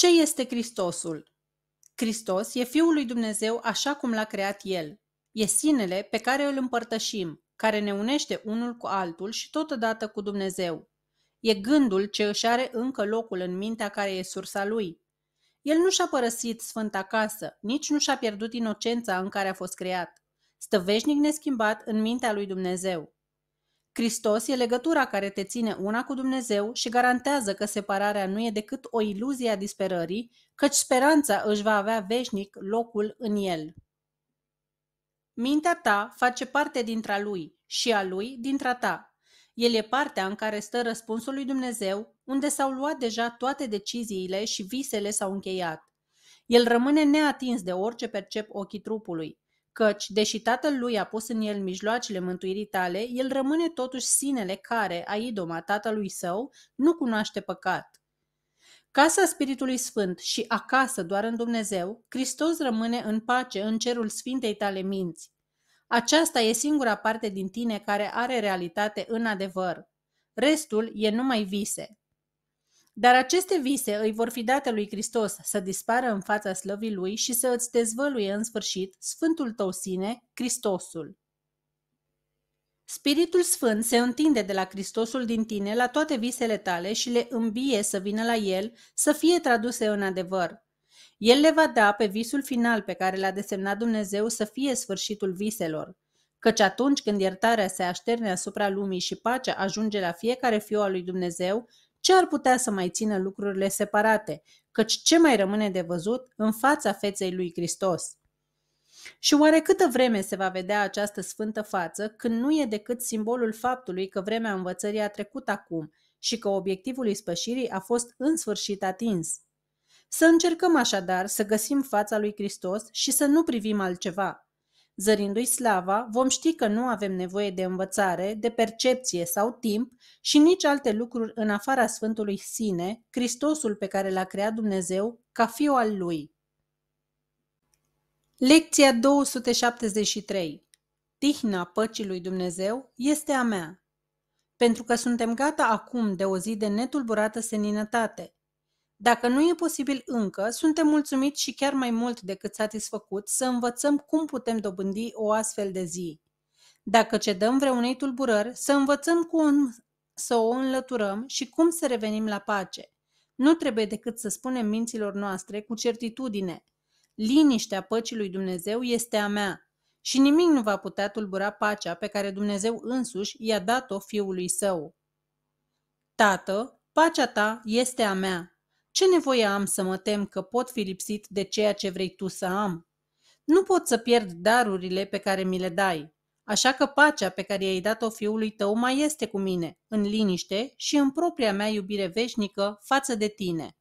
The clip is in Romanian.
Ce este Hristosul? Hristos e Fiul lui Dumnezeu așa cum l-a creat El. E sinele pe care îl împărtășim, care ne unește unul cu altul și totodată cu Dumnezeu. E gândul ce își are încă locul în mintea care e sursa lui. El nu și-a părăsit sfânta casă, nici nu și-a pierdut inocența în care a fost creat. Stă veșnic neschimbat în mintea lui Dumnezeu. Hristos e legătura care te ține una cu Dumnezeu și garantează că separarea nu e decât o iluzie a disperării, căci speranța își va avea veșnic locul în el. Mintea ta face parte dintre a lui și a lui dintre ta. El e partea în care stă răspunsul lui Dumnezeu, unde s-au luat deja toate deciziile și visele s-au încheiat. El rămâne neatins de orice percep ochii trupului căci, deși tatăl lui a pus în el mijloacele mântuirii tale, el rămâne totuși sinele care, a idoma tatălui său, nu cunoaște păcat. Casa Spiritului Sfânt și acasă doar în Dumnezeu, Hristos rămâne în pace în cerul Sfintei tale minți. Aceasta e singura parte din tine care are realitate în adevăr. Restul e numai vise. Dar aceste vise îi vor fi date lui Hristos să dispară în fața slăvii lui și să îți dezvăluie în sfârșit Sfântul tău sine, Hristosul. Spiritul Sfânt se întinde de la Hristosul din tine la toate visele tale și le îmbie să vină la el, să fie traduse în adevăr. El le va da pe visul final pe care l-a desemnat Dumnezeu să fie sfârșitul viselor, căci atunci când iertarea se așterne asupra lumii și pacea ajunge la fiecare fiu al lui Dumnezeu, ce ar putea să mai țină lucrurile separate, căci ce mai rămâne de văzut în fața feței lui Hristos? Și oare câtă vreme se va vedea această sfântă față când nu e decât simbolul faptului că vremea învățării a trecut acum și că obiectivul ispășirii a fost în sfârșit atins? Să încercăm așadar să găsim fața lui Hristos și să nu privim altceva, Zărindu-i slava, vom ști că nu avem nevoie de învățare, de percepție sau timp și nici alte lucruri în afara Sfântului Sine, Hristosul pe care l-a creat Dumnezeu ca fiu al Lui. Lecția 273 Tihna păcii lui Dumnezeu este a mea. Pentru că suntem gata acum de o zi de netulburată seninătate, dacă nu e posibil încă, suntem mulțumiți și chiar mai mult decât satisfăcut să învățăm cum putem dobândi o astfel de zi. Dacă cedăm vreunei tulburări, să învățăm cum să o înlăturăm și cum să revenim la pace. Nu trebuie decât să spunem minților noastre cu certitudine. Liniștea păcii lui Dumnezeu este a mea și nimic nu va putea tulbura pacea pe care Dumnezeu însuși i-a dat-o fiului său. Tată, pacea ta este a mea, ce nevoie am să mă tem că pot fi lipsit de ceea ce vrei tu să am? Nu pot să pierd darurile pe care mi le dai, așa că pacea pe care i-ai dat-o fiului tău mai este cu mine, în liniște și în propria mea iubire veșnică față de tine.